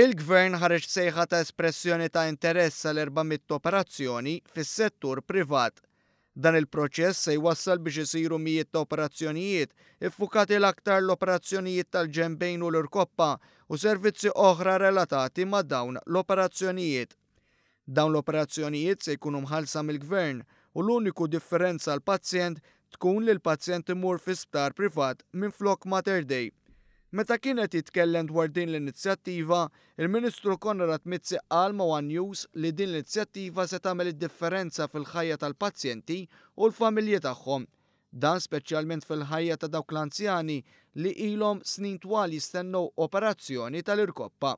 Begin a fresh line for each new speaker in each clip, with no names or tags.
Il-gvern ħareġ sejħa ta' espressjoni ta' interess għal 400 operazzjoni fis-settur privat. Dan il-proċess se jwassal biex isiru mijiet ta' operazzjonijiet iffukati l-aktar l-operazzjonijiet tal-ġembejn u l-irkoppa u servizzi oħra relatati ma' dawn l-operazzjonijiet. Dawn l-operazzjonijiet se jkunu mħalsa mill-gvern u l-uniku differenza l-pazjent tkun li l pazzjent imur fi sptar privat minn flok Mater Day. Meta kienet jitkellem dwar din l-inizjattiva, il-Ministru Konrad Mizzi qal ma' One News li din l-inizjattiva se tagħmel id-differenza fil-ħajja tal-pazjenti u l-familji tagħhom. Dan speċjalment fil-ħajja ta' dawk l-anzjani li ilhom snin twal jistennew operazzjoni tal-irkoppa.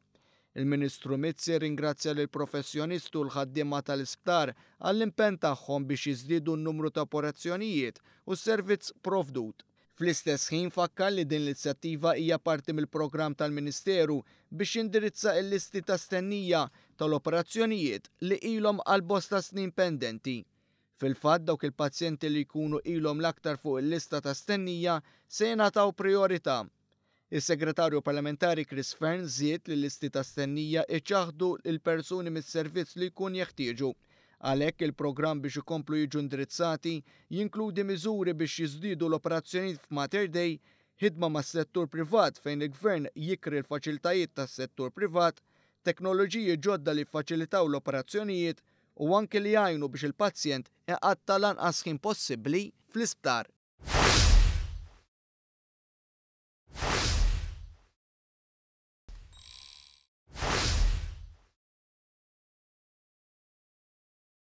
Il-Ministru Mizzi ringrazzja lil professjonistu l-ħaddiema tal-isptar għall-impen tagħhom biex jiżdiedu n-numru ta' operazzjonijiet u s-servizz provdut. Fl-istess ħin fakkar li din l-inizjattiva hija parti mill-programm tal-Ministeru biex indirizza l-listi ta' stennija tal-operazzjonijiet li ilhom għal bosta snin pendenti. Fil-fatt dawk il-pazjenti li jkunu ilhom l-aktar fuq il-lista ta' stennija se jingħataw priorità. Is-Segretarju Parlamentari Chris Fern żied li l-listi ta' stennija iċaħdu il-persuni mis-servizz li jkun jeħtieġu Għalhekk il-programm biex ikomplu jiġu indirizzati jinkludi miżuri biex jiżdiedu l-operazzjonijiet f'Mater Day, ħidma mas settur privat fejn il-gvern jikri l-faċilitajiet tas-settur privat, teknoloġiji ġodda li faċilitaw l-operazzjonijiet u anke li jajnu biex il-pazjent iqatta lanqas ħin possibbli fl-isptar.